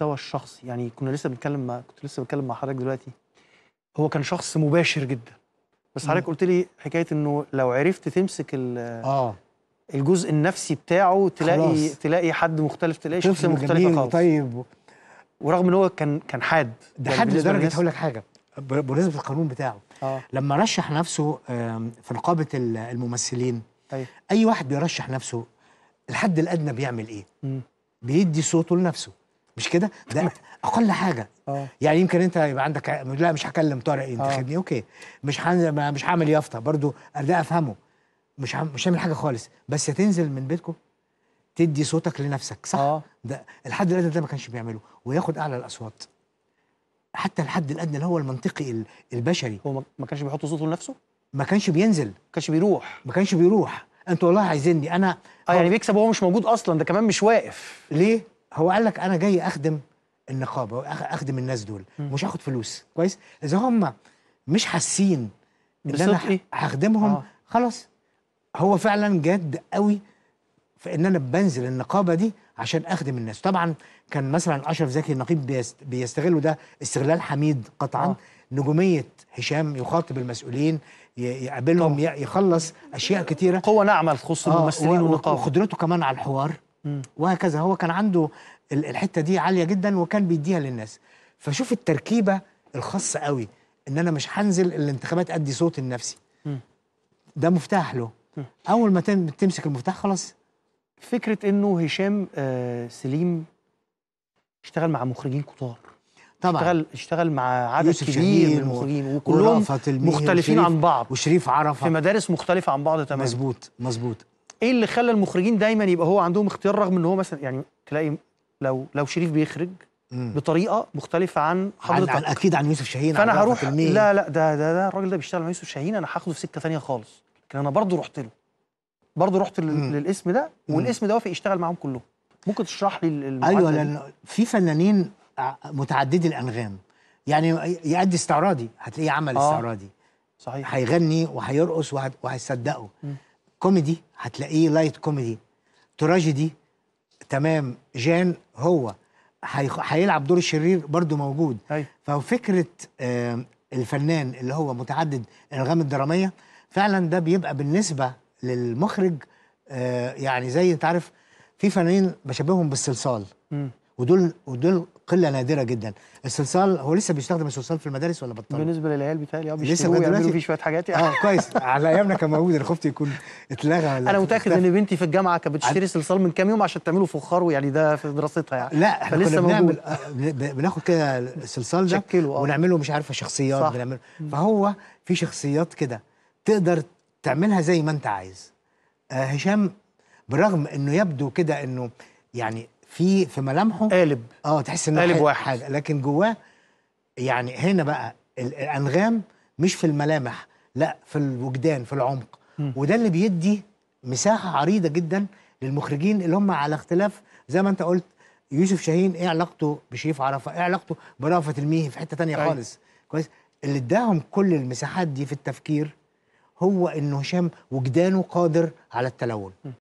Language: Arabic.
المستوى الشخصي يعني كنا لسه بنتكلم مع كنت لسه بتكلم مع حضرتك دلوقتي هو كان شخص مباشر جدا بس حضرتك قلت لي حكايه انه لو عرفت تمسك اه الجزء النفسي بتاعه تلاقي خلاص. تلاقي حد مختلف تلاقي شخصيه مختلفه خالص طيب ورغم ان هو كان كان حاد ده يعني حاد لدرجه هقول لك حاجه بمناسبه القانون بتاعه آه. لما رشح نفسه في نقابه الممثلين أي. طيب. اي واحد بيرشح نفسه الحد الادنى بيعمل ايه؟ م. بيدي صوته لنفسه مش كده ده اقل حاجه أوه. يعني يمكن انت يبقى عندك لا مش هكلم طارق ينتخبني آه. اوكي مش حن... مش هعمل يافطه برضو ده افهمه مش ه... مش هعمل حاجه خالص بس تنزل من بيتكم تدي صوتك لنفسك صح أوه. ده الحد الادنى ده ما كانش بيعمله وياخد اعلى الاصوات حتى الحد الادنى اللي هو المنطقي البشري هو ما كانش بيحط صوته لنفسه ما كانش بينزل ما كانش بيروح ما كانش بيروح انتوا والله عايزيني انا اه يعني بيكسب وهو مش موجود اصلا ده كمان مش واقف ليه هو قال لك انا جاي اخدم النقابه اخدم الناس دول مش هاخد فلوس كويس اذا هم مش حاسين ان انا هخدمهم إيه؟ آه. خلاص هو فعلا جاد قوي في ان انا بنزل النقابه دي عشان اخدم الناس طبعا كان مثلا اشرف زكي النقيب بيستغلوا ده استغلال حميد قطعا آه. نجوميه هشام يخاطب المسؤولين يقابلهم طبعا. يخلص اشياء كتيره قوه نعمل تخص آه الممثلين والنقابه وقدرته كمان على الحوار وهكذا هو كان عنده الحته دي عاليه جدا وكان بيديها للناس فشوف التركيبه الخاصه قوي ان انا مش هنزل الانتخابات ادي صوت النفسي ده مفتاح له اول ما تمسك المفتاح خلاص فكره انه هشام آه سليم اشتغل مع مخرجين كتار طبعا اشتغل اشتغل مع عدد كبير من المخرجين وكلهم مختلفين عن بعض وشريف عرفه في مدارس مختلفه عن بعض تماما مظبوط مظبوط ايه اللي خلى المخرجين دايما يبقى هو عندهم اختيار رغم ان هو مثلا يعني تلاقي لو لو شريف بيخرج مم. بطريقه مختلفه عن حضرتك عن, عن اكيد عن يوسف شاهين فانا هروح لا لا ده ده ده الراجل ده بيشتغل مع يوسف شاهين انا هاخده في سكه ثانيه خالص لكن انا برضه رحت له برضه رحت مم. للاسم ده والاسم ده وافق يشتغل معاهم كلهم ممكن تشرح لي ايوه لان في فنانين متعددي الانغام يعني يأدي استعراضي هتلاقيه عمل آه. استعراضي صحيح هيغني وهيرقص وهيصدقه كوميدي هتلاقيه لايت كوميدي تراجيدي تمام جان هو هيلعب دور الشرير برضو موجود أي. أيوة. ففكره الفنان اللي هو متعدد الالغام الدراميه فعلا ده بيبقى بالنسبه للمخرج آه، يعني زي انت عارف في فنانين بشبههم بالصلصال ودول ودول قله نادره جدا الصلصال هو لسه بيستخدم الصلصال في المدارس ولا بطل بالنسبه للعيال بتاعي اه بيشتروه ويعملوا فيه شويه حاجات يعني اه كويس على ايامنا كان موجود انا خفت يكون اتلغى ولا انا متاكد ان بنتي في الجامعه كانت بتشتري صلصال من كام يوم عشان تعمله فخار ويعني ده في دراستها يعني لا احنا كنا بنعمل آه، بناخد كده الصلصال ده اه. ونعمله مش عارفه شخصيات صح. بنعمله فهو في شخصيات كده تقدر تعملها زي ما انت عايز آه هشام بالرغم انه يبدو كده انه يعني في في ملامحه قالب اه تحس انه قالب واحد حاجة لكن جواه يعني هنا بقى الانغام مش في الملامح لا في الوجدان في العمق م. وده اللي بيدي مساحه عريضه جدا للمخرجين اللي هم على اختلاف زي ما انت قلت يوسف شاهين ايه علاقته بشريف عرفه ايه علاقته برأفت الميهي في حته تانية أي. أيوه. خالص كويس اللي اداهم كل المساحات دي في التفكير هو ان هشام وجدانه قادر على التلون م.